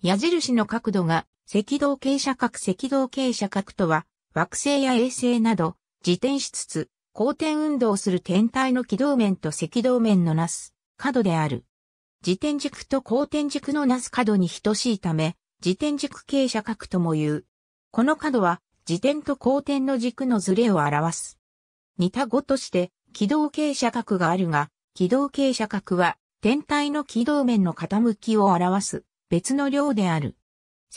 矢印の角度が赤道傾斜角赤道傾斜角とは惑星や衛星など自転しつつ公転運動する天体の軌道面と赤道面のなす角である。自転軸と公転軸のなす角に等しいため自転軸傾斜角とも言う。この角は自転と公転の軸のズレを表す。似た語として軌道傾斜角があるが軌道傾斜角は天体の軌道面の傾きを表す別の量である。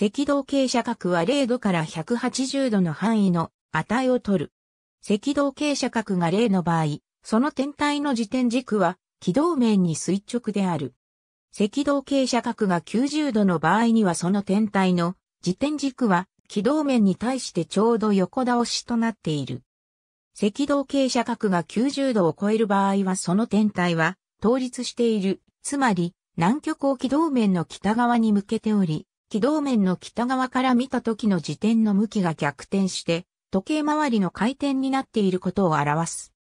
赤道傾斜角は0度から180度の範囲の値を取る。赤道傾斜角が0の場合、その天体の時点軸は軌道面に垂直である。赤道傾斜角が90度の場合にはその天体の時点軸は軌道面に対してちょうど横倒しとなっている。赤道傾斜角が90度を超える場合はその天体は倒立している、つまり南極を軌道面の北側に向けており、軌道面の北側から見た時の時点の向きが逆転して、時計回りの回転になっていることを表す。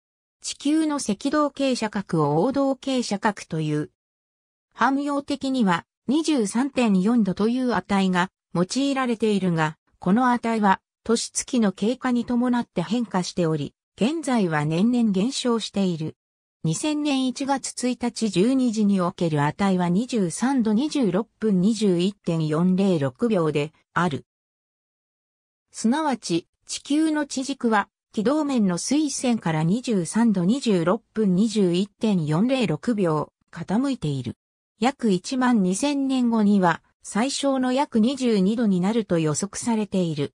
地球の赤道傾斜角を王道傾斜角という。汎用的には23.4度という値が用いられているが、この値は年月の経過に伴って変化しており、現在は年々減少している。2000年1月1日12時における値は23度26分21.406秒である。すなわち、地球の地軸は、軌道面の水線から23度26分21.406秒傾いている。約1万2000年後には、最小の約22度になると予測されている。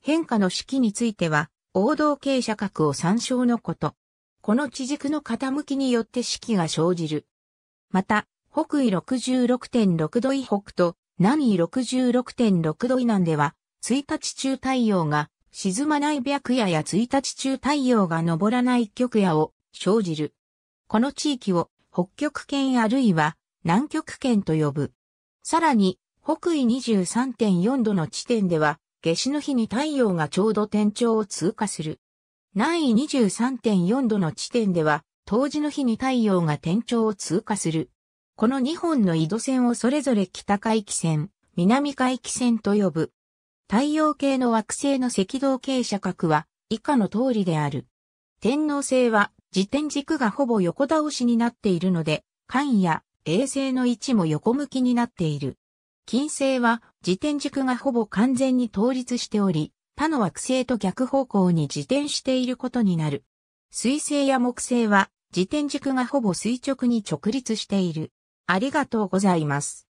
変化の式については、王道傾斜角を参照のこと。この地軸の傾きによって四季が生じる。また、北緯66.6度以北と南緯66.6度以南では、1日中太陽が沈まない白夜や1日中太陽が昇らない極夜を生じる。この地域を北極圏あるいは南極圏と呼ぶ。さらに、北緯23.4度の地点では、夏至の日に太陽がちょうど天頂を通過する。南緯23.4度の地点では、当時の日に太陽が天頂を通過する。この2本の緯度線をそれぞれ北回帰線、南回帰線と呼ぶ。太陽系の惑星の赤道傾斜角は以下の通りである。天王星は自転軸がほぼ横倒しになっているので、間や衛星の位置も横向きになっている。金星は自転軸がほぼ完全に倒立しており、他の惑星と逆方向に自転していることになる。水星や木星は自転軸がほぼ垂直に直立している。ありがとうございます。